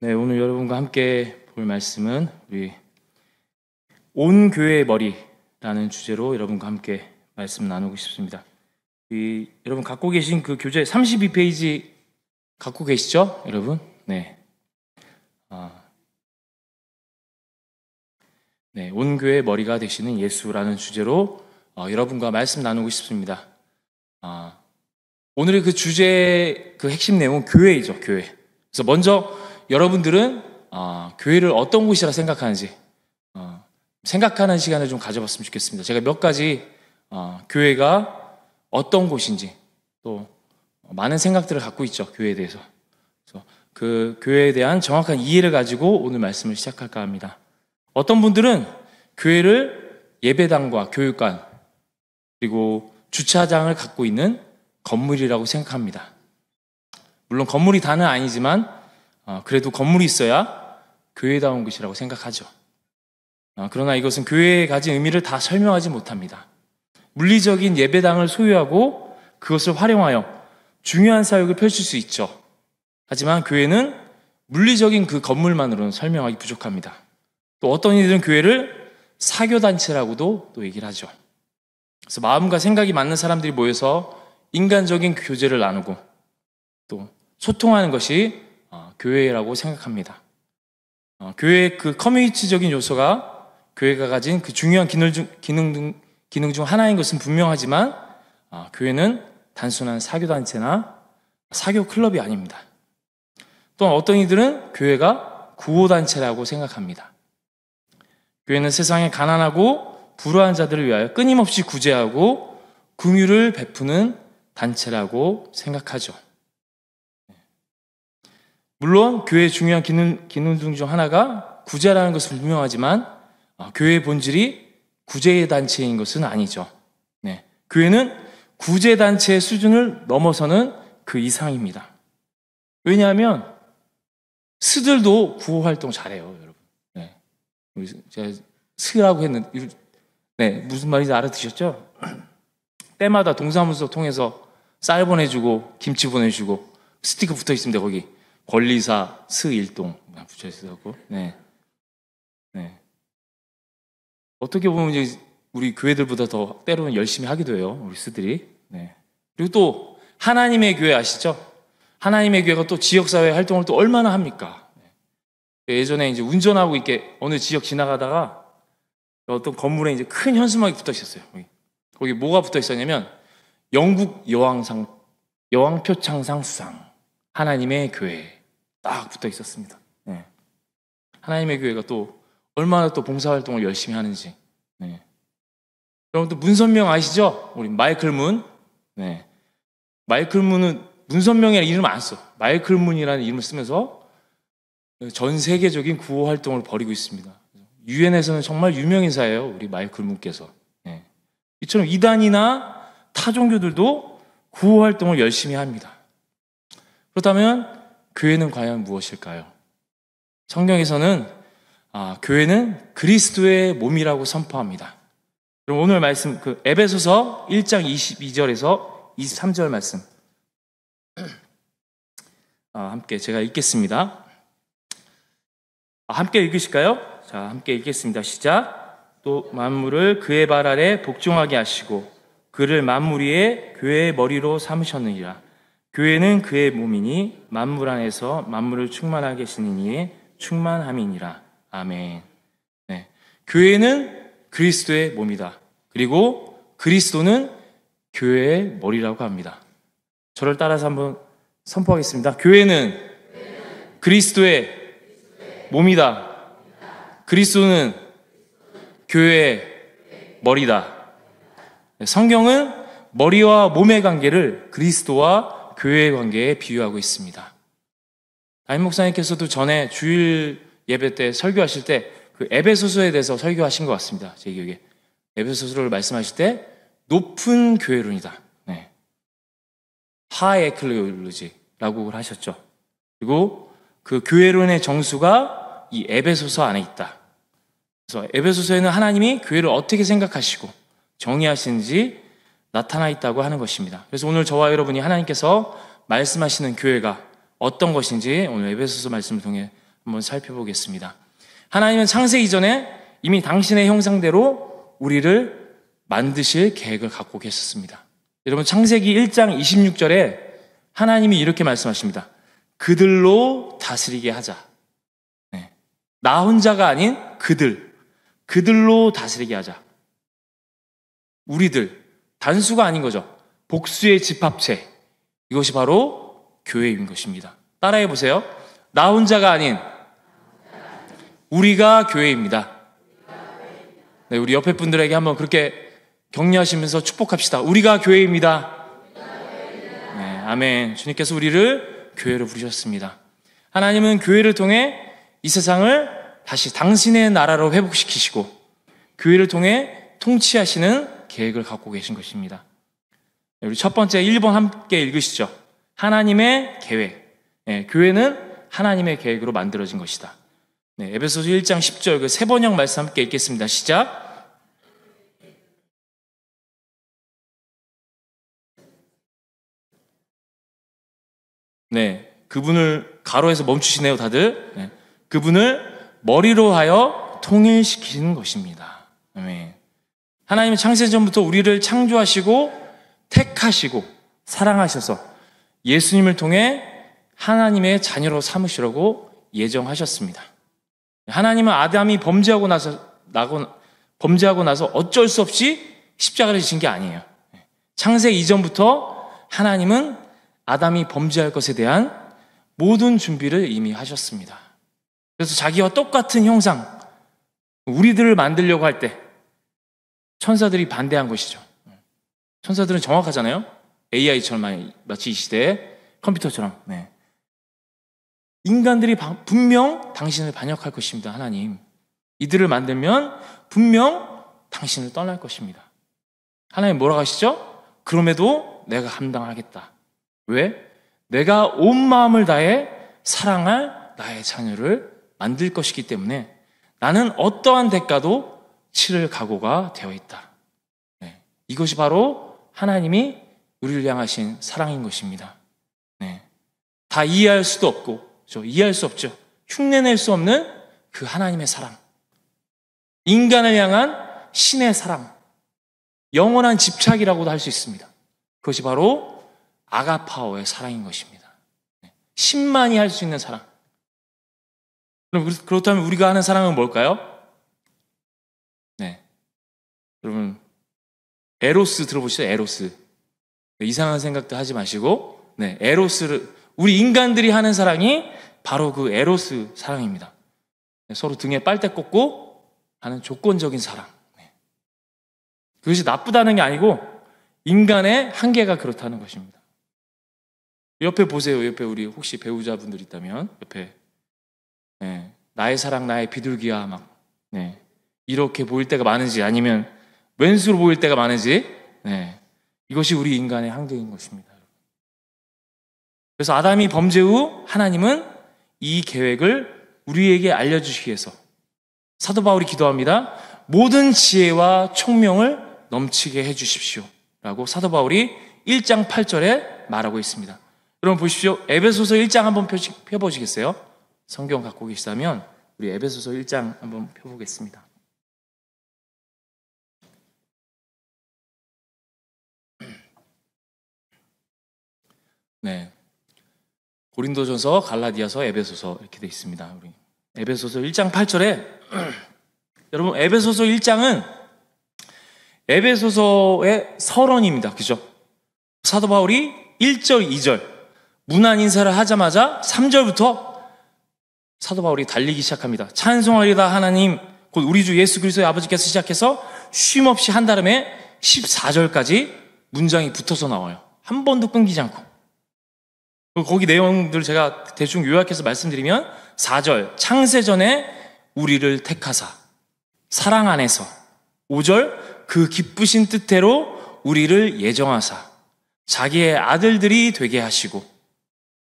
네, 오늘 여러분과 함께 볼 말씀은 우리 온 교회의 머리라는 주제로 여러분과 함께 말씀 나누고 싶습니다. 이, 여러분 갖고 계신 그 교재 32페이지 갖고 계시죠? 여러분? 네. 아, 네, 온 교회의 머리가 되시는 예수라는 주제로 어, 여러분과 말씀 나누고 싶습니다. 아, 오늘의 그 주제의 그 핵심 내용은 교회이죠, 교회. 그래서 먼저 여러분들은 어, 교회를 어떤 곳이라 생각하는지 어, 생각하는 시간을 좀 가져봤으면 좋겠습니다. 제가 몇 가지 어, 교회가 어떤 곳인지 또 많은 생각들을 갖고 있죠 교회에 대해서. 그 교회에 대한 정확한 이해를 가지고 오늘 말씀을 시작할까 합니다. 어떤 분들은 교회를 예배당과 교육관 그리고 주차장을 갖고 있는 건물이라고 생각합니다. 물론 건물이 다는 아니지만 어, 그래도 건물이 있어야 교회다운 것이라고 생각하죠. 어, 그러나 이것은 교회에 가진 의미를 다 설명하지 못합니다. 물리적인 예배당을 소유하고 그것을 활용하여 중요한 사역을 펼칠 수 있죠. 하지만 교회는 물리적인 그 건물만으로는 설명하기 부족합니다. 또 어떤 이들은 교회를 사교단체라고도 또 얘기를 하죠. 그래서 마음과 생각이 맞는 사람들이 모여서 인간적인 교제를 나누고 또 소통하는 것이 어, 교회라고 생각합니다. 어, 교회의 그 커뮤니티적인 요소가 교회가 가진 그 중요한 기능 중, 기능 중, 기능 중 하나인 것은 분명하지만 어, 교회는 단순한 사교단체나 사교 클럽이 아닙니다. 또한 어떤 이들은 교회가 구호단체라고 생각합니다. 교회는 세상에 가난하고 불우한 자들을 위하여 끊임없이 구제하고 긍휼을 베푸는 단체라고 생각하죠. 물론 교회의 중요한 기능, 기능 중 하나가 구제라는 것은 분명하지만 어, 교회의 본질이 구제단체인 것은 아니죠. 네. 교회는 구제단체의 수준을 넘어서는 그 이상입니다. 왜냐하면 스들도 구호활동 잘해요, 여러분. 네. 제가 스라고 했는데, 네, 무슨 말인지 알아드셨죠 때마다 동사무소 통해서 쌀 보내주고, 김치 보내주고, 스티커 붙어 있습니다, 거기. 권리사 스일동 붙여있었고 네. 네. 어떻게 보면 이제 우리 교회들보다 더 때로는 열심히 하기도 해요 우리 스들이 네. 그리고 또 하나님의 교회 아시죠? 하나님의 교회가 또 지역사회 활동을 또 얼마나 합니까? 네. 예전에 이제 운전하고 이렇게 어느 지역 지나가다가 어떤 건물에 이제 큰 현수막이 붙어 있었어요. 거기. 거기 뭐가 붙어 있었냐면 영국 여왕상 여왕 표창상 상 하나님의 교회 딱 붙어 있었습니다. 네. 하나님의 교회가 또 얼마나 또 봉사활동을 열심히 하는지. 네. 여러분 들 문선명 아시죠? 우리 마이클 문. 네. 마이클 문은 문선명이라는 이름 안 써. 마이클 문이라는 이름을 쓰면서 전 세계적인 구호 활동을 벌이고 있습니다. 유엔에서는 정말 유명 인사예요. 우리 마이클 문께서. 네. 이처럼 이단이나 타 종교들도 구호 활동을 열심히 합니다. 그렇다면 교회는 과연 무엇일까요? 성경에서는 아, 교회는 그리스도의 몸이라고 선포합니다. 그럼 오늘 말씀 그 에베소서 1장 22절에서 23절 말씀 아, 함께 제가 읽겠습니다. 아, 함께 읽으실까요? 자, 함께 읽겠습니다. 시작. 또 만물을 그의 발 아래 복종하게 하시고 그를 만물 위에 교회의 머리로 삼으셨느니라. 교회는 그의 몸이니 만물 안에서 만물을 충만하게 하시는 이의 충만함이니라. 아멘. 네. 교회는 그리스도의 몸이다. 그리고 그리스도는 교회의 머리라고 합니다. 저를 따라서 한번 선포하겠습니다. 교회는 그리스도의 몸이다. 그리스도는 교회의 머리다. 네, 성경은 머리와 몸의 관계를 그리스도와 교회의 관계에 비유하고 있습니다. 다임 목사님께서도 전에 주일 예배 때 설교하실 때 그 에베소서에 대해서 설교하신 것 같습니다. 제 기억에 에베소서를 말씀하실 때 높은 교회론이다. 네. 하의 클레올로지라고 하셨죠. 그리고 그 교회론의 정수가 이 에베소서 안에 있다. 그래서 에베소서에는 하나님이 교회를 어떻게 생각하시고 정의하시는지 나타나 있다고 하는 것입니다. 그래서 오늘 저와 여러분이 하나님께서 말씀하시는 교회가 어떤 것인지 오늘 에베소서 말씀을 통해 한번 살펴보겠습니다. 하나님은 창세 이전에 이미 당신의 형상대로 우리를 만드실 계획을 갖고 계셨습니다. 여러분 창세기 1장 26절에 하나님이 이렇게 말씀하십니다. 그들로 다스리게 하자. 네. 나 혼자가 아닌 그들. 그들로 다스리게 하자. 우리들. 단수가 아닌 거죠. 복수의 집합체. 이것이 바로 교회인 것입니다. 따라해 보세요. 나 혼자가 아닌 우리가 교회입니다. 네, 우리 옆에 분들에게 한번 그렇게 격려하시면서 축복합시다. 우리가 교회입니다. 네, 아멘. 주님께서 우리를 교회로 부르셨습니다. 하나님은 교회를 통해 이 세상을 다시 당신의 나라로 회복시키시고 교회를 통해 통치하시는 계획을 갖고 계신 것입니다. 우리 첫 번째 1번 함께 읽으시죠. 하나님의 계획. 예, 교회는 하나님의 계획으로 만들어진 것이다. 네, 에베소서 1장 10절 그 세 번역 말씀 함께 읽겠습니다. 시작. 네, 그분을 가로에서 멈추시네요, 다들. 네, 그분을 머리로 하여 통일시키는 것입니다. 아멘. 네. 하나님이 창세 전부터 우리를 창조하시고 택하시고 사랑하셔서 예수님을 통해 하나님의 자녀로 삼으시라고 예정하셨습니다. 하나님은 아담이 범죄하고 나서 나고 범죄하고 나서 어쩔 수 없이 십자가를 지신 게 아니에요. 창세 이전부터 하나님은 아담이 범죄할 것에 대한 모든 준비를 이미 하셨습니다. 그래서 자기와 똑같은 형상 우리들을 만들려고 할때 천사들이 반대한 것이죠. 천사들은 정확하잖아요. AI처럼 마치 이 시대의 컴퓨터처럼. 네. 인간들이 분명 당신을 반역할 것입니다. 하나님. 이들을 만들면 분명 당신을 떠날 것입니다. 하나님 뭐라고 하시죠? 그럼에도 내가 감당하겠다. 왜? 내가 온 마음을 다해 사랑할 나의 자녀를 만들 것이기 때문에 나는 어떠한 대가도 치를 각오가 되어 있다. 네. 이것이 바로 하나님이 우리를 향하신 사랑인 것입니다. 네. 다 이해할 수도 없고, 그 이해할 수 없죠. 흉내낼 수 없는 그 하나님의 사랑. 인간을 향한 신의 사랑. 영원한 집착이라고도 할 수 있습니다. 그것이 바로 아가파오의 사랑인 것입니다. 네. 신만이 할 수 있는 사랑. 그럼 그렇다면 우리가 하는 사랑은 뭘까요? 여러분 에로스 들어보시죠. 에로스 이상한 생각도 하지 마시고 네 에로스를 우리 인간들이 하는 사랑이 바로 그 에로스 사랑입니다. 네, 서로 등에 빨대 꽂고 하는 조건적인 사랑. 네. 그것이 나쁘다는 게 아니고 인간의 한계가 그렇다는 것입니다. 옆에 보세요. 옆에 우리 혹시 배우자분들 있다면 옆에 네, 나의 사랑 나의 비둘기야 막 네, 이렇게 보일 때가 많은지 아니면 왼수로 보일 때가 많은지 네. 이것이 우리 인간의 한계인 것입니다. 그래서 아담이 범죄 후 하나님은 이 계획을 우리에게 알려주시기 위해서 사도 바울이 기도합니다. 모든 지혜와 총명을 넘치게 해주십시오. 라고 사도 바울이 1장 8절에 말하고 있습니다. 여러분 보십시오. 에베소서 1장 한번 펴보시겠어요? 성경 갖고 계시다면 우리 에베소서 1장 한번 펴보겠습니다. 네. 고린도전서, 갈라디아서, 에베소서 이렇게 돼 있습니다. 우리 에베소서 1장 8절에 여러분 에베소서 1장은 에베소서의 서론입니다. 그죠? 사도 바울이 1절, 2절 문안 인사를 하자마자 3절부터 사도 바울이 달리기 시작합니다. 찬송하리다 하나님 곧 우리 주 예수 그리스도의 아버지께서 시작해서 쉼 없이 한 다음에 14절까지 문장이 붙어서 나와요. 한 번도 끊기지 않고. 거기 내용들 제가 대충 요약해서 말씀드리면 4절 창세전에 우리를 택하사 사랑 안에서 5절 그 기쁘신 뜻대로 우리를 예정하사 자기의 아들들이 되게 하시고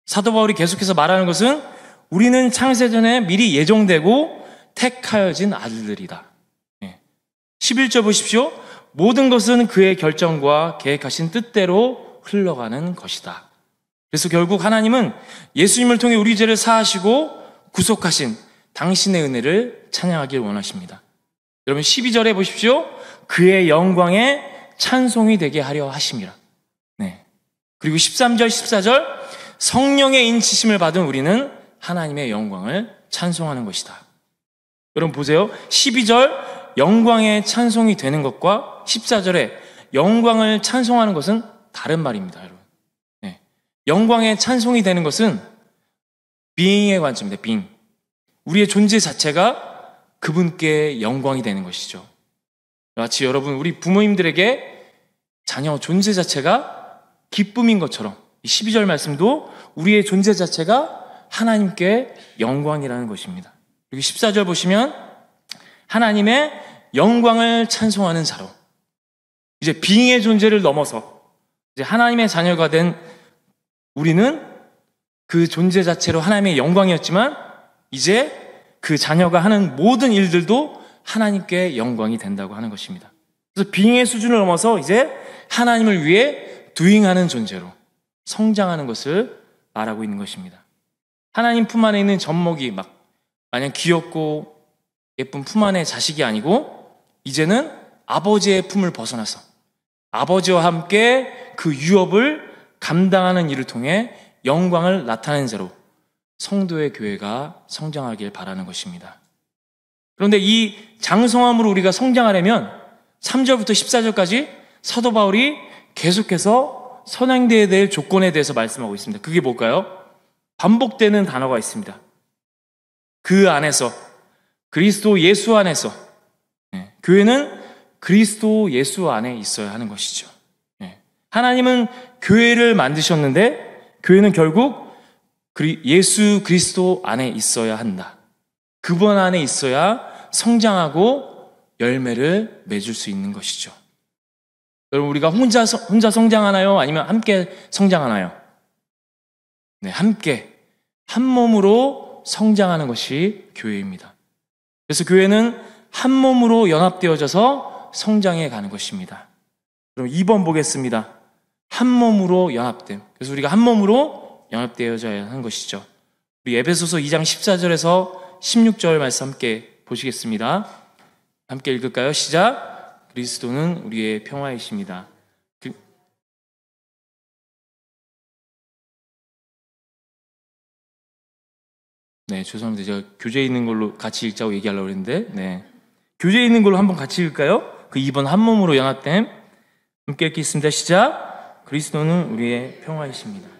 사도 바울이 계속해서 말하는 것은 우리는 창세전에 미리 예정되고 택하여진 아들들이다. 11절 예. 보십시오. 모든 것은 그의 결정과 계획하신 뜻대로 흘러가는 것이다. 그래서 결국 하나님은 예수님을 통해 우리 죄를 사하시고 구속하신 당신의 은혜를 찬양하길 원하십니다. 여러분 12절에 보십시오. 그의 영광에 찬송이 되게 하려 하십니다 네. 그리고 13절, 14절 성령의 인치심을 받은 우리는 하나님의 영광을 찬송하는 것이다. 여러분 보세요. 12절 영광에 찬송이 되는 것과 14절에 영광을 찬송하는 것은 다른 말입니다, 여러분. 영광의 찬송이 되는 것은 빙의 관점입니다. 빙. 우리의 존재 자체가 그분께 영광이 되는 것이죠. 마치 여러분 우리 부모님들에게 자녀 존재 자체가 기쁨인 것처럼 12절 말씀도 우리의 존재 자체가 하나님께 영광이라는 것입니다. 그리고 14절 보시면 하나님의 영광을 찬송하는 자로 이제 빙의 존재를 넘어서 이제 하나님의 자녀가 된 우리는 그 존재 자체로 하나님의 영광이었지만 이제 그 자녀가 하는 모든 일들도 하나님께 영광이 된다고 하는 것입니다. 그래서 빙의 수준을 넘어서 이제 하나님을 위해 두잉하는 존재로 성장하는 것을 말하고 있는 것입니다. 하나님 품 안에 있는 젖먹이 막 만약 귀엽고 예쁜 품안에 자식이 아니고 이제는 아버지의 품을 벗어나서 아버지와 함께 그 유업을 감당하는 일을 통해 영광을 나타낸 자로 성도의 교회가 성장하길 바라는 것입니다. 그런데 이 장성함으로 우리가 성장하려면 3절부터 14절까지 사도 바울이 계속해서 선행돼야 될 조건에 대해서 말씀하고 있습니다. 그게 뭘까요? 반복되는 단어가 있습니다. 그 안에서 그리스도 예수 안에서 네. 교회는 그리스도 예수 안에 있어야 하는 것이죠. 네. 하나님은 교회를 만드셨는데 교회는 결국 예수 그리스도 안에 있어야 한다. 그분 안에 있어야 성장하고 열매를 맺을 수 있는 것이죠. 여러분 우리가 혼자 혼자 성장하나요? 아니면 함께 성장하나요? 네, 함께 한 몸으로 성장하는 것이 교회입니다. 그래서 교회는 한 몸으로 연합되어져서 성장해 가는 것입니다. 그럼 2번 보겠습니다. 한 몸으로 연합됨. 그래서 우리가 한 몸으로 연합되어져야 하는 것이죠. 우리 에베소서 2장 14절에서 16절 말씀 함께 보시겠습니다. 함께 읽을까요? 시작. 그리스도는 우리의 평화이십니다. 그 네, 죄송합니다. 제가 교재에 있는 걸로 같이 읽자고 얘기하려고 했는데, 네. 교재에 있는 걸로 한번 같이 읽을까요? 그 2번 한 몸으로 연합됨. 함께 읽겠습니다. 시작. 그리스도는 우리의 평화이십니다.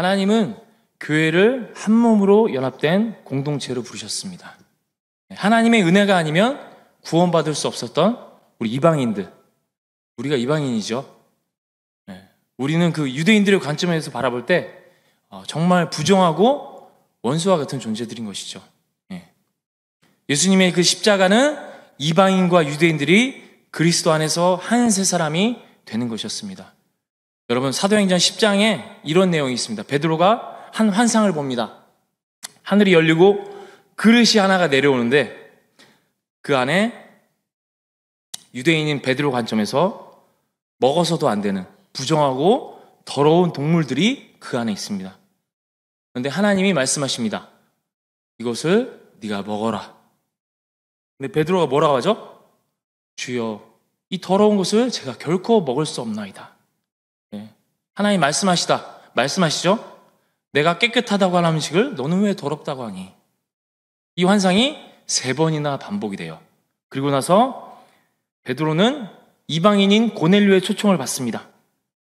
하나님은 교회를 한 몸으로 연합된 공동체로 부르셨습니다. 하나님의 은혜가 아니면 구원받을 수 없었던 우리 이방인들. 우리가 이방인이죠. 네. 우리는 그 유대인들의 관점에서 바라볼 때 어, 정말 부정하고 원수와 같은 존재들인 것이죠. 네. 예수님의 그 십자가는 이방인과 유대인들이 그리스도 안에서 한 세 사람이 되는 것이었습니다. 여러분 사도행전 10장에 이런 내용이 있습니다. 베드로가 한 환상을 봅니다. 하늘이 열리고 그릇이 하나가 내려오는데 그 안에 유대인인 베드로 관점에서 먹어서도 안 되는 부정하고 더러운 동물들이 그 안에 있습니다. 그런데 하나님이 말씀하십니다. 이것을 네가 먹어라. 근데 베드로가 뭐라고 하죠? 주여, 이 더러운 것을 제가 결코 먹을 수 없나이다. 하나님 말씀하시다. 말씀하시죠? 내가 깨끗하다고 하는 음식을 너는 왜 더럽다고 하니? 이 환상이 세 번이나 반복이 돼요. 그리고 나서 베드로는 이방인인 고넬류의 초청을 받습니다.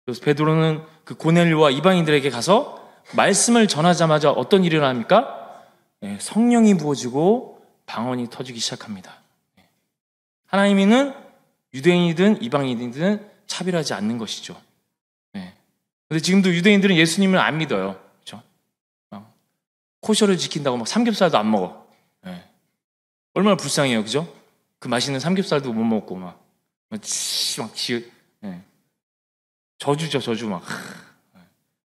그래서 베드로는 그고넬류와 이방인들에게 가서 말씀을 전하자마자 어떤 일이 일어납니까? 네, 성령이 부어지고 방언이 터지기 시작합니다. 예. 하나님이는 유대인이든 이방인이든 차별하지 않는 것이죠. 근데 지금도 유대인들은 예수님을 안 믿어요. 그죠 어. 코셔를 지킨다고 막 삼겹살도 안 먹어. 네. 얼마나 불쌍해요, 그죠? 그 맛있는 삼겹살도 못 먹고 막, 막, 치, 막 지, 네. 예. 저주죠, 저주 막. 예.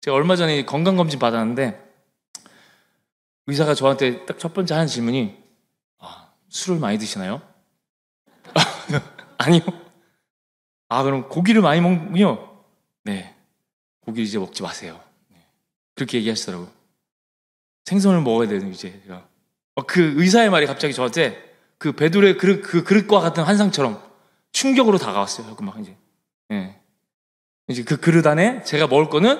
제가 얼마 전에 건강검진 받았는데 의사가 저한테 딱 첫 번째 하는 질문이 아, 술을 많이 드시나요? 아니요. 아, 그럼 고기를 많이 먹군요. 네. 고기 를 이제 먹지 마세요. 네. 그렇게 얘기하시더라고요. 생선을 먹어야 되는 이제 제가. 그 의사의 말이 갑자기 저한테 그배드로 그릇 그 그릇과 같은 환상처럼 충격으로 다가왔어요. 그 막 이제 예. 이제 그 그릇 안에 제가 먹을 거는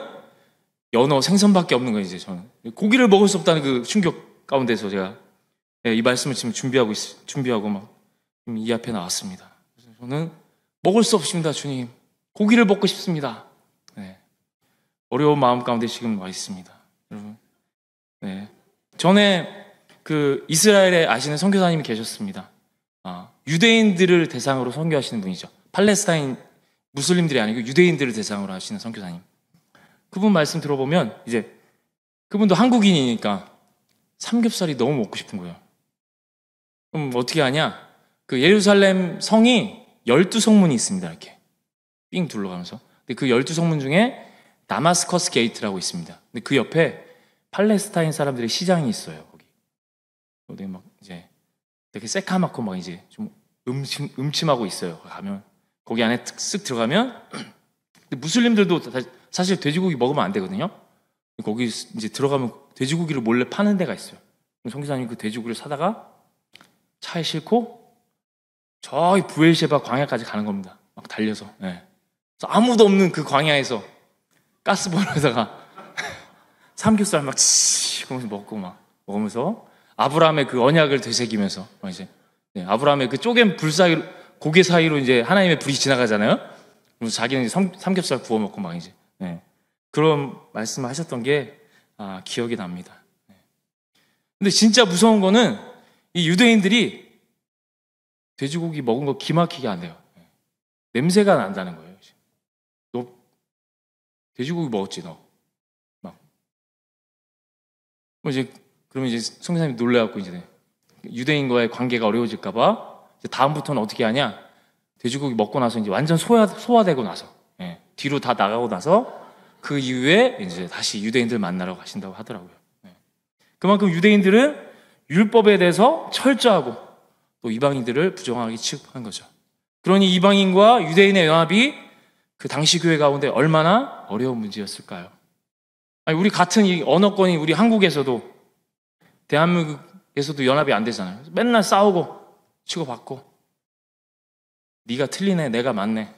연어 생선밖에 없는 거예요. 이제 저는 고기를 먹을 수 없다는 그 충격 가운데서 제가 예, 이 말씀을 지금 준비하고 있, 준비하고 막 이 앞에 나왔습니다. 저는 먹을 수 없습니다, 주님. 고기를 먹고 싶습니다. 어려운 마음 가운데 지금 와 있습니다. 여러분. 네. 전에 그 이스라엘에 아시는 선교사님이 계셨습니다. 아, 유대인들을 대상으로 선교하시는 분이죠. 팔레스타인 무슬림들이 아니고 유대인들을 대상으로 하시는 선교사님. 그분 말씀 들어보면 이제 그분도 한국인이니까 삼겹살이 너무 먹고 싶은 거예요. 그럼 어떻게 하냐? 그 예루살렘 성이 열두 성문이 있습니다. 이렇게 삥 둘러가면서. 근데 그 열두 성문 중에 다마스커스 게이트라고 있습니다. 근데 그 옆에 팔레스타인 사람들의 시장이 있어요. 거기. 거기 막 이제 되게 새카맣고 막 이제 좀 음침, 음침하고 있어요. 가면 거기 안에 쓱 들어가면 무슬림들도 사실 돼지고기 먹으면 안 되거든요. 거기 이제 들어가면 돼지고기를 몰래 파는 데가 있어요. 성기사님 그 돼지고기를 사다가 차에 싣고 저기 부엘셰바 광야까지 가는 겁니다. 막 달려서. 네. 아무도 없는 그 광야에서 가스보일러에다가 삼겹살 막 치익 하면서 먹고 막 먹으면서 아브라함의 그 언약을 되새기면서 이제 네, 아브라함의 그 쪼갠 불 사이 고개 사이로 이제 하나님의 불이 지나가잖아요. 그래서 자기는 삼, 삼겹살 구워 먹고 막 이제 네. 그런 말씀을 하셨던 게 아, 기억이 납니다. 네. 근데 진짜 무서운 거는 이 유대인들이 돼지고기 먹은 거 기막히게 안 돼요. 네. 냄새가 난다는 거예요. 돼지고기 먹었지 너. 막. 뭐 이제 그러면 이제 성교사님이 놀래갖고 이제 유대인과의 관계가 어려워질까봐 다음부터는 어떻게 하냐? 돼지고기 먹고 나서 이제 완전 소화 소화되고 나서 예. 뒤로 다 나가고 나서 그 이후에 이제 다시 유대인들 만나러 가신다고 하더라고요. 예. 그만큼 유대인들은 율법에 대해서 철저하고 또 이방인들을 부정하게 취급한 거죠. 그러니 이방인과 유대인의 연합이 그 당시 교회 가운데 얼마나 어려운 문제였을까요? 아니, 우리 같은 이 언어권이 우리 한국에서도, 대한민국에서도 연합이 안 되잖아요. 맨날 싸우고, 치고받고, 네가 틀리네, 내가 맞네,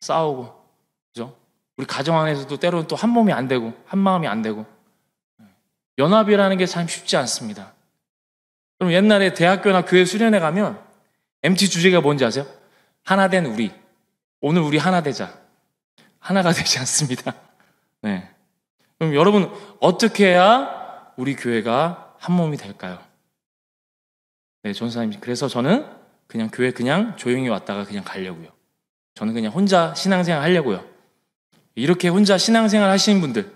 싸우고, 그죠? 우리 가정 안에서도 때로는 또 한 몸이 안 되고, 한 마음이 안 되고. 연합이라는 게 참 쉽지 않습니다. 그럼 옛날에 대학교나 교회 수련회 가면 MT 주제가 뭔지 아세요? 하나 된 우리. 오늘 우리 하나 되자. 하나가 되지 않습니다. 네. 그럼 여러분, 어떻게 해야 우리 교회가 한 몸이 될까요? 네, 전사님. 그래서 저는 그냥 교회 그냥 조용히 왔다가 그냥 가려고요. 저는 그냥 혼자 신앙생활 하려고요. 이렇게 혼자 신앙생활 하시는 분들,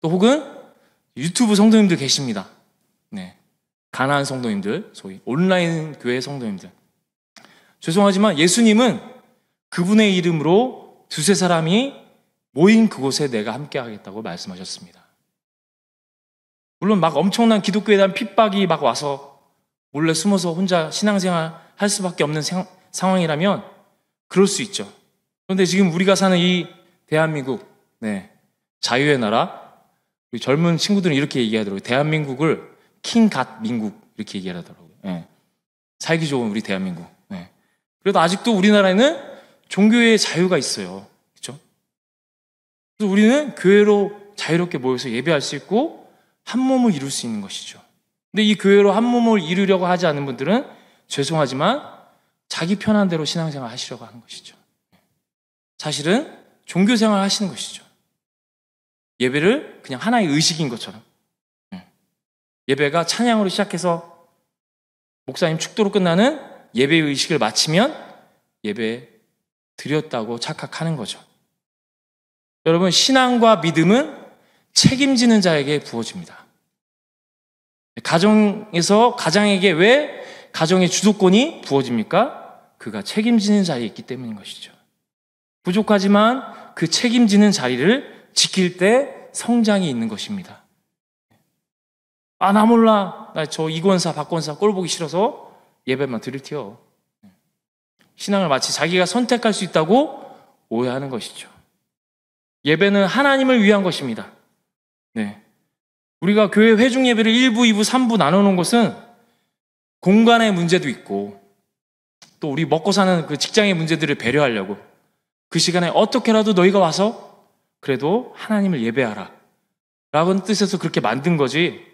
또 혹은 유튜브 성도님들 계십니다. 네. 가난 성도님들, 소위 온라인 교회 성도님들. 죄송하지만 예수님은 그분의 이름으로 두세 사람이 모인 그곳에 내가 함께 하겠다고 말씀하셨습니다. 물론 막 엄청난 기독교에 대한 핍박이 막 와서 몰래 숨어서 혼자 신앙생활 할 수밖에 없는 상, 황이라면 그럴 수 있죠. 그런데 지금 우리가 사는 이 대한민국, 네, 자유의 나라, 우리 젊은 친구들은 이렇게 얘기하더라고요. 대한민국을 킹갓 민국 이렇게 얘기하더라고요. 네. 살기 좋은 우리 대한민국. 네. 그래도 아직도 우리나라에는 종교의 자유가 있어요. 그래서 우리는 교회로 자유롭게 모여서 예배할 수 있고 한 몸을 이룰 수 있는 것이죠. 근데 이 교회로 한 몸을 이루려고 하지 않는 분들은 죄송하지만 자기 편한 대로 신앙생활 하시려고 하는 것이죠. 사실은 종교생활 하시는 것이죠. 예배를 그냥 하나의 의식인 것처럼. 음. 예배가 찬양으로 시작해서 목사님 축도로 끝나는 예배의 의식을 마치면 예배 드렸다고 착각하는 거죠. 여러분, 신앙과 믿음은 책임지는 자에게 부어집니다. 가정에서 가장에게 왜 가정의 주도권이 부어집니까? 그가 책임지는 자리에 있기 때문인 것이죠. 부족하지만 그 책임지는 자리를 지킬 때 성장이 있는 것입니다. 아, 나 몰라. 나 저 이권사, 박권사 꼴 보기 싫어서 예배만 들을티요. 신앙을 마치 자기가 선택할 수 있다고 오해하는 것이죠. 예배는 하나님을 위한 것입니다. 네. 우리가 교회 회중 예배를 1부, 2부, 3부 나누는 것은 공간의 문제도 있고 또 우리 먹고 사는 그 직장의 문제들을 배려하려고 그 시간에 어떻게라도 너희가 와서 그래도 하나님을 예배하라. 라는 뜻에서 그렇게 만든 거지.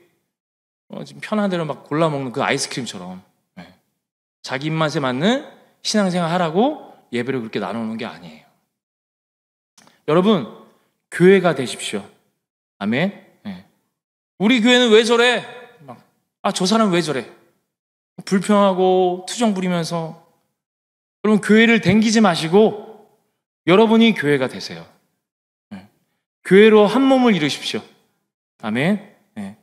어, 지금 편한 대로 막 골라 먹는 그 아이스크림처럼. 네. 자기 입맛에 맞는 신앙생활 하라고 예배를 그렇게 나누는 게 아니에요. 여러분, 교회가 되십시오. 아멘. 네. 우리 교회는 왜 저래? 막, 아, 저 사람 왜 저래? 불평하고 투정 부리면서 여러 교회를 댕기지 마시고 여러분이 교회가 되세요. 네. 교회로 한 몸을 이루십시오. 아멘. 네.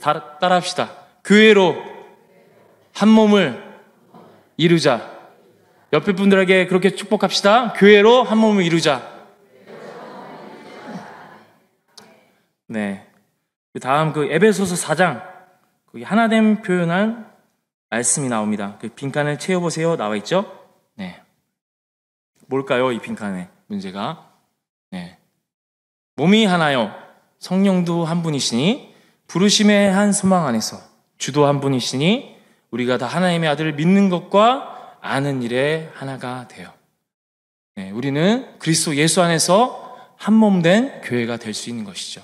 따라, 따라합시다. 교회로 한 몸을 이루자. 옆에 분들에게 그렇게 축복합시다. 교회로 한 몸을 이루자. 네. 그 다음 그 에베소서 4장 거기 하나됨 표현한 말씀이 나옵니다. 그 빈칸을 채워보세요 나와 있죠? 네. 뭘까요 이 빈칸의 문제가? 네. 몸이 하나요. 성령도 한 분이시니 부르심의 한 소망 안에서 주도 한 분이시니 우리가 다 하나님의 아들을 믿는 것과 아는 일에 하나가 돼요. 네, 우리는 그리스도 예수 안에서 한 몸 된 교회가 될 수 있는 것이죠.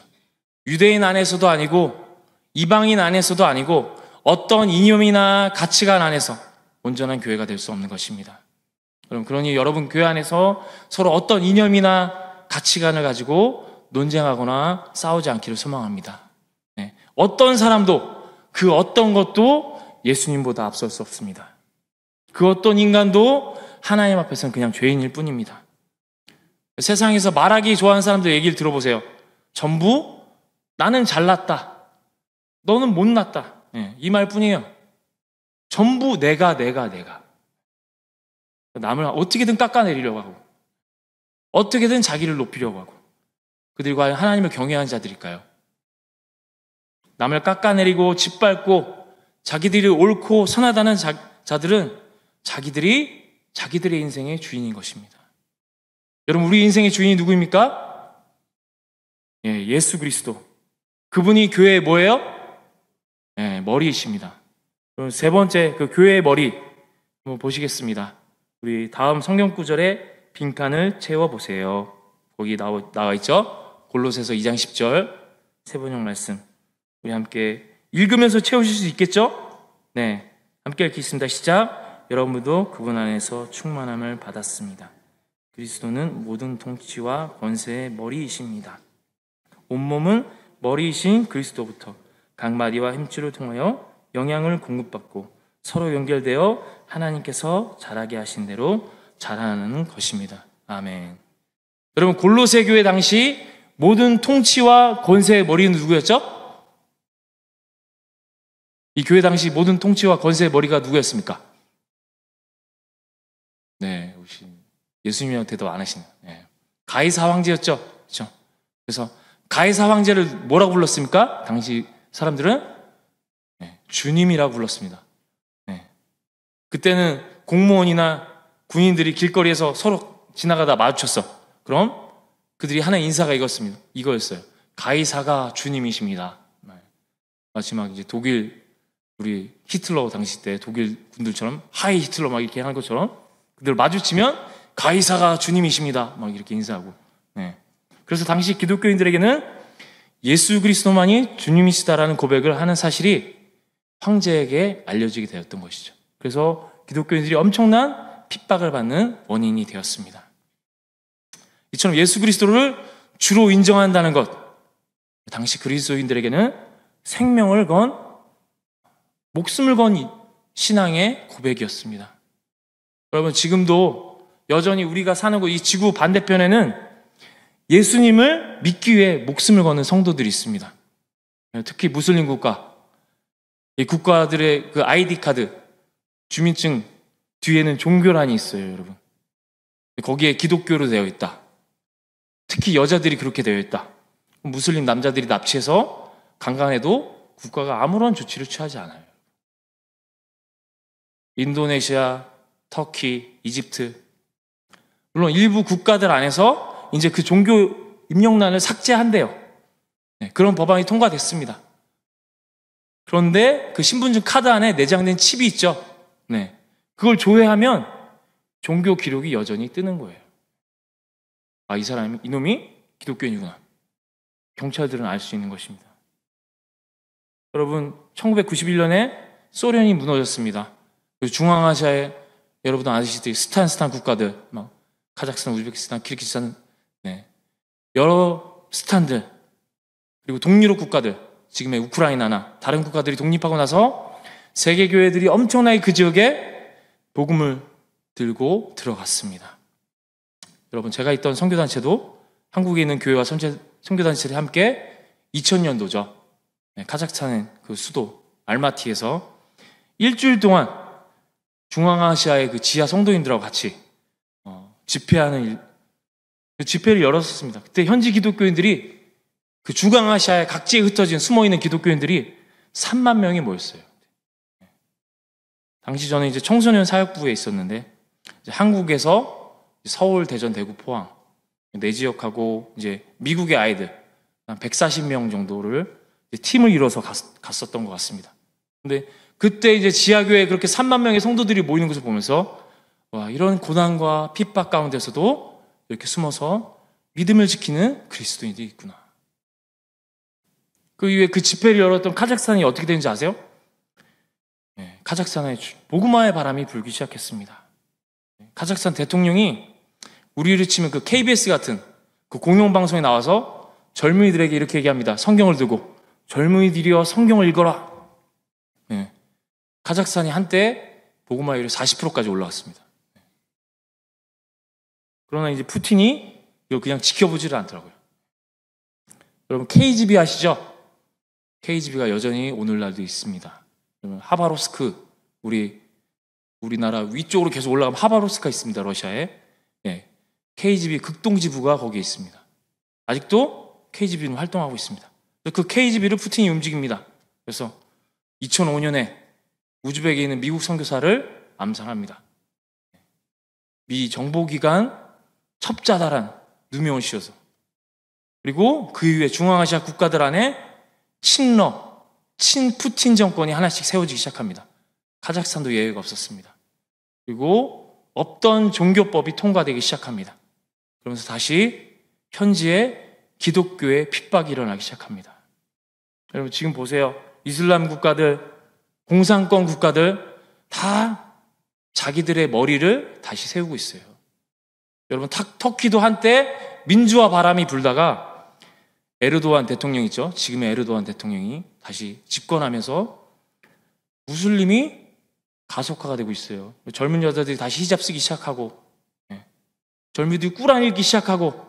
유대인 안에서도 아니고 이방인 안에서도 아니고 어떤 이념이나 가치관 안에서 온전한 교회가 될 수 없는 것입니다. 그럼 그러니 여러분 교회 안에서 서로 어떤 이념이나 가치관을 가지고 논쟁하거나 싸우지 않기를 소망합니다. 네. 어떤 사람도 그 어떤 것도 예수님보다 앞설 수 없습니다. 그 어떤 인간도 하나님 앞에서는 그냥 죄인일 뿐입니다. 세상에서 말하기 좋아하는 사람들 얘기를 들어보세요. 전부 나는 잘났다. 너는 못났다. 예, 이 말뿐이에요. 전부 내가, 내가, 내가. 남을 어떻게든 깎아내리려고 하고, 어떻게든 자기를 높이려고 하고, 그들과 하나님을 경외하는 자들일까요? 남을 깎아내리고 짓밟고 자기들이 옳고 선하다는 자, 들은 자기들이 자기들의 인생의 주인인 것입니다. 여러분, 우리 인생의 주인이 누구입니까? 예, 예수 그리스도. 그분이 교회의 뭐예요? 네, 머리이십니다. 그럼 세 번째 그 교회의 머리 한번 보시겠습니다. 우리 다음 성경 구절에 빈칸을 채워 보세요. 거기 나와, 나와 있죠? 골로새서 2장 10절 세번역 말씀 우리 함께 읽으면서 채우실 수 있겠죠? 네, 함께 읽겠습니다. 시작. 여러분도 그분 안에서 충만함을 받았습니다. 그리스도는 모든 통치와 권세의 머리이십니다. 온몸은 머리이신 그리스도부터 각 마디와 힘줄을 통하여 영향을 공급받고 서로 연결되어 하나님께서 자라게 하신 대로 자라는 것입니다. 아멘. 여러분 골로새 교회 당시 모든 통치와 권세의 머리는 누구였죠? 이 교회 당시 모든 통치와 권세의 머리가 누구였습니까? 네, 혹시 예수님이랑 대안 하시네요. 네. 가이사 황제였죠, 그렇죠? 그래서 가이사 황제를 뭐라고 불렀습니까? 당시 사람들은 네, 주님이라 불렀습니다. 네. 그때는 공무원이나 군인들이 길거리에서 서로 지나가다 마주쳤어. 그럼 그들이 하나 인사가 이겼습니다. 이거였어요. 가이사가 주님이십니다. 네. 마지막 이제 독일 우리 히틀러 당시 때 독일 군들처럼 하이 히틀러 막 이렇게 하 것처럼 그들 마주치면 가이사가 주님이십니다. 막 이렇게 인사하고. 네. 그래서 당시 기독교인들에게는 예수 그리스도만이 주님이시다라는 고백을 하는 사실이 황제에게 알려지게 되었던 것이죠. 그래서 기독교인들이 엄청난 핍박을 받는 원인이 되었습니다. 이처럼 예수 그리스도를 주로 인정한다는 것, 당시 그리스도인들에게는 생명을 건, 목숨을 건 신앙의 고백이었습니다. 여러분, 지금도 여전히 우리가 사는 곳, 이 지구 반대편에는 예수님을 믿기 위해 목숨을 거는 성도들이 있습니다. 특히 무슬림 국가, 이 국가들의 그 아이디 카드, 주민증 뒤에는 종교란이 있어요, 여러분. 거기에 기독교로 되어 있다. 특히 여자들이 그렇게 되어 있다. 무슬림 남자들이 납치해서 강간해도 국가가 아무런 조치를 취하지 않아요. 인도네시아, 터키, 이집트. 물론 일부 국가들 안에서 이제 그 종교 임명란을 삭제한대요. 네, 그런 법안이 통과됐습니다. 그런데 그 신분증 카드 안에 내장된 칩이 있죠. 네, 그걸 조회하면 종교 기록이 여전히 뜨는 거예요. 아, 이 사람이, 이놈이 기독교인이구나. 경찰들은 알 수 있는 것입니다. 여러분, 1991년에 소련이 무너졌습니다. 그 중앙아시아에 여러분 아시듯이 스탄스탄 국가들, 막 카자흐스탄, 우즈베키스탄, 키르기스탄 여러 스탄들 그리고 동유럽 국가들 지금의 우크라이나나 다른 국가들이 독립하고 나서 세계 교회들이 엄청나게 그 지역에 복음을 들고 들어갔습니다. 여러분 제가 있던 선교단체도 한국에 있는 교회와 선교단체들이 함께 2000년도죠. 카자흐스탄의 그 수도 알마티에서 일주일 동안 중앙아시아의 그 지하 성도인들하고 같이 어, 집회하는 그 집회를 열었었습니다. 그때 현지 기독교인들이 그 주강아시아의 각지에 흩어진 숨어 있는 기독교인들이 3만 명이 모였어요. 당시 저는 이제 청소년 사역부에 있었는데 한국에서 서울, 대전, 대구, 포항 내 네 지역하고 이제 미국의 아이들 한 140명 정도를 팀을 이뤄서 갔, 었던것 같습니다. 근데 그때 이제 지하교회 에 그렇게 3만 명의 성도들이 모이는 것을 보면서 와 이런 고난과 핍박 가운데서도 이렇게 숨어서 믿음을 지키는 그리스도인들이 있구나. 그 이후에 그 집회를 열었던 카작산이 어떻게 되는지 아세요? 네, 카작산의 보그마의 바람이 불기 시작했습니다. 예, 카작산 대통령이 우리를 치면 그 KBS 같은 그 공영방송에 나와서 젊은이들에게 이렇게 얘기합니다. 성경을 들고 젊은이들이여 성경을 읽어라. 네. 예, 카작산이 한때 보고마율이 40%까지 올라왔습니다. 그러나 이제 푸틴이 이거 그냥 지켜보지를 않더라고요. 여러분 KGB 아시죠? KGB가 여전히 오늘날도 있습니다. 하바로스크 우리 우리나라 위쪽으로 계속 올라가면 하바로스크가 있습니다. 러시아에 네. 예, KGB 극동지부가 거기에 있습니다. 아직도 KGB는 활동하고 있습니다. 그 KGB를 푸틴이 움직입니다. 그래서 2005년에 우즈벡에 있는 미국 선교사를 암살합니다. 미 정보기관 첩자다란 누명을 씌워서 그리고 그 이후에 중앙아시아 국가들 안에 친러, 친푸틴 정권이 하나씩 세워지기 시작합니다. 카자흐스탄도 예외가 없었습니다. 그리고 없던 종교법이 통과되기 시작합니다. 그러면서 다시 현지에 기독교의 핍박이 일어나기 시작합니다. 여러분 지금 보세요. 이슬람 국가들, 공산권 국가들 다 자기들의 머리를 다시 세우고 있어요. 여러분 탁, 터키도 한때 민주화 바람이 불다가 에르도안 대통령 있죠? 지금의 에르도안 대통령이 다시 집권하면서 무슬림이 가속화가 되고 있어요. 젊은 여자들이 다시 히잡 쓰기 시작하고 예. 젊은이들이 꾸란 읽기 시작하고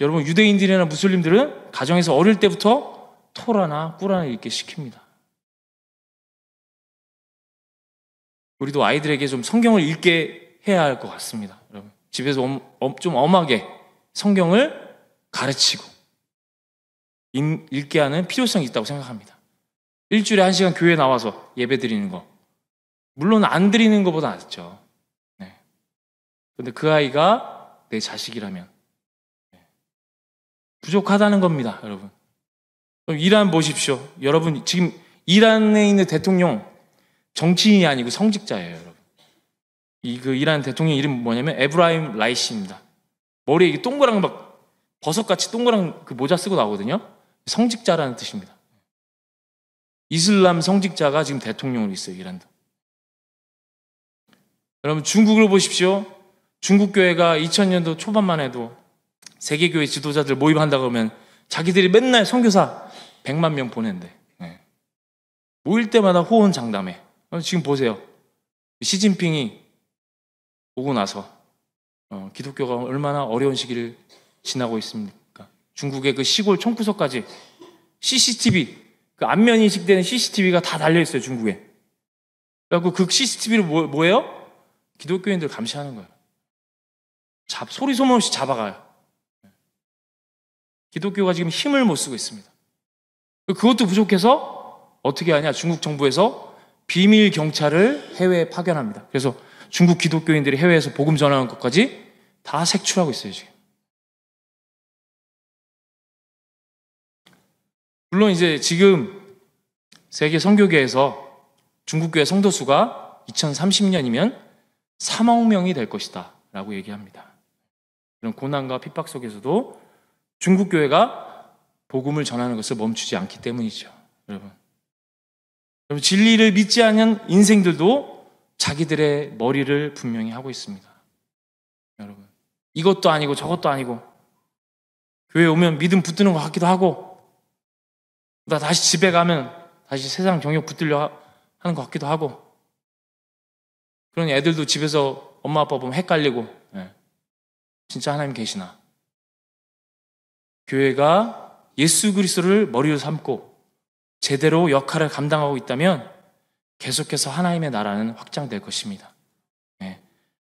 여러분 유대인들이나 무슬림들은 가정에서 어릴 때부터 토라나 꾸란을 읽게 시킵니다. 우리도 아이들에게 좀 성경을 읽게 해야 할 것 같습니다. 여러분. 집에서 엄, 엄, 좀 엄하게 성경을 가르치고 읽, 게 하는 필요성이 있다고 생각합니다. 일주일에 한 시간 교회 나와서 예배 드리는 거. 물론 안 드리는 것보다 낫죠. 네. 근데 그 아이가 내 자식이라면 네. 부족하다는 겁니다, 여러분. 그럼 이란 보십시오. 여러분, 지금 이란에 있는 대통령, 정치인이 아니고 성직자예요, 여러분. 이 그 이란 대통령 이름 뭐냐면 에브라임 라이시입니다. 머리에 이게 동그란 막 버섯같이 동그란 그 모자 쓰고 나오거든요. 성직자라는 뜻입니다. 이슬람 성직자가 지금 대통령으로 있어요, 이란도. 여러분 중국을 보십시오. 중국 교회가 2000년도 초반만 해도 세계 교회 지도자들 모임한다 그러면 자기들이 맨날 선교사 100만 명 보낸대. 네. 모일 때마다 호언장담해. 어, 지금 보세요. 시진핑이 오고 나서 어, 기독교가 얼마나 어려운 시기를 지나고 있습니까? 중국의 그 시골 총구석까지 CCTV 그 안면 인식되는 CCTV가 다 달려 있어요 중국에. 그래갖고그 CCTV를 뭐, 뭐예요? 기독교인들 감시하는 거예요. 잡, 소리 소문 없이 잡아가요. 기독교가 지금 힘을 못 쓰고 있습니다. 그, 그것도 부족해서 어떻게 하냐? 중국 정부에서 비밀 경찰을 해외에 파견합니다. 그래서 중국 기독교인들이 해외에서 복음 전하는 것까지 다 색출하고 있어요, 지금. 물론 이제 지금 세계 성교계에서 중국교회 성도 수가 2030년이면 3억 명이 될 것이다 라고 얘기합니다. 이런 고난과 핍박 속에서도 중국교회가 복음을 전하는 것을 멈추지 않기 때문이죠. 여러분. 진리를 믿지 않는 인생들도 자기들의 머리를 분명히 하고 있습니다. 여러분, 이것도 아니고 저것도 아니고 교회 오면 믿음 붙드는 것 같기도 하고 나 다시 집에 가면 다시 세상 경력 붙들려 하는 것 같기도 하고 그런 애들도 집에서 엄마 아빠 보면 헷갈리고 예. 진짜 하나님 계시나 교회가 예수 그리스도를 머리로 삼고 제대로 역할을 감당하고 있다면 계속해서 하나님의 나라는 확장될 것입니다. 네.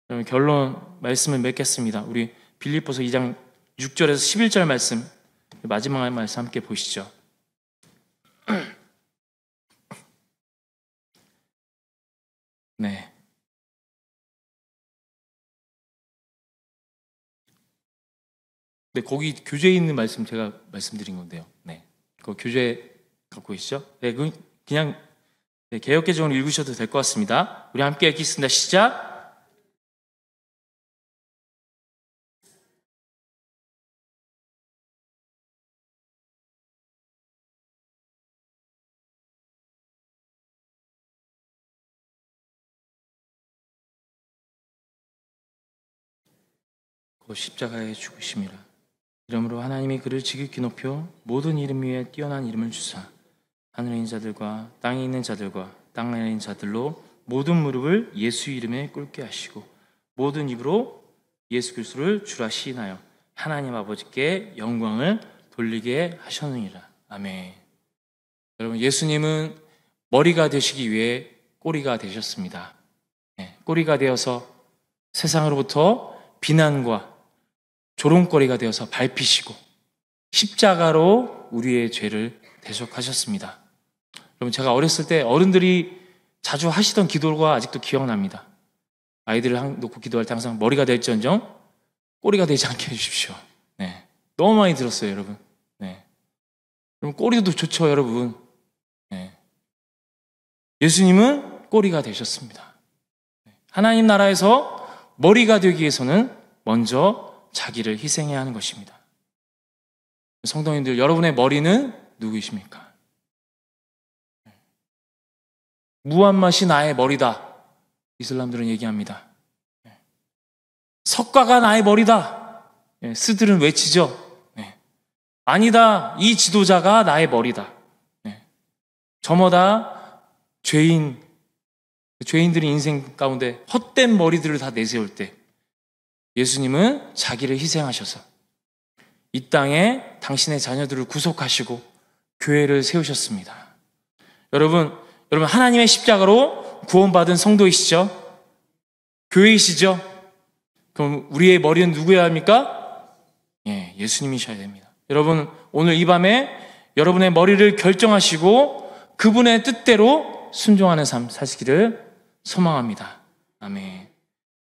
그러 결론 말씀을 맺겠습니다. 우리 빌립보서 2장 6절에서 11절 말씀 마지막 말씀 함께 보시죠. 네. 네, 거기 교재에 있는 말씀 제가 말씀드린 건데요. 네. 그 교재 갖고 계시죠? 네, 그, 그냥 네, 개혁개정으 읽으셔도 될 것 같습니다. 우리 함께 읽겠습니다. 시작! 십자가에 죽으심이라. 이러므로 하나님이 그를 지극히 높여 모든 이름 위에 뛰어난 이름을 주사 하늘에 있는 자들과 땅에 있는 자들과 땅 안에 있는 자들로 모든 무릎을 예수 이름에 꿇게 하시고 모든 입으로 예수 그리스도를 주라 시인하여 하나님 아버지께 영광을 돌리게 하셨느니라. 아멘. 여러분 예수님은 머리가 되시기 위해 꼬리가 되셨습니다. 예, 꼬리가 되어서 세상으로부터 비난과 조롱거리가 되어서 밟히시고 십자가로 우리의 죄를 대속하셨습니다 여러분 제가 어렸을 때 어른들이 자주 하시던 기도가 아직도 기억납니다. 아이들을 놓고 기도할 때 항상 머리가 될지언정 꼬리가 되지 않게 해주십시오. 네. 너무 많이 들었어요, 여러분. 네. 그럼 꼬리도 좋죠, 여러분. 네. 예수님은 꼬리가 되셨습니다. 네. 하나님 나라에서 머리가 되기 위해서는 먼저 자기를 희생해야 하는 것입니다. 성도님들, 여러분의 머리는 누구이십니까? 무함맛이 나의 머리다. 이슬람들은 얘기합니다. 예. 석가가 나의 머리다. 예, 스들은 외치죠. 예. 아니다. 이 지도자가 나의 머리다. 저마다 죄인, 죄인들이 인생 가운데 헛된 머리들을 다 내세울 때 예수님은 자기를 희생하셔서 이 땅에 당신의 자녀들을 구속하시고 교회를 세우셨습니다. 여러분, 여러분 하나님의 십자가로 구원받은 성도이시죠? 교회이시죠? 그럼 우리의 머리는 누구야 합니까? 예, 예수님이셔야 됩니다. 여러분 오늘 이 밤에 여러분의 머리를 결정하시고 그분의 뜻대로 순종하는 삶 사시기를 소망합니다. 아멘.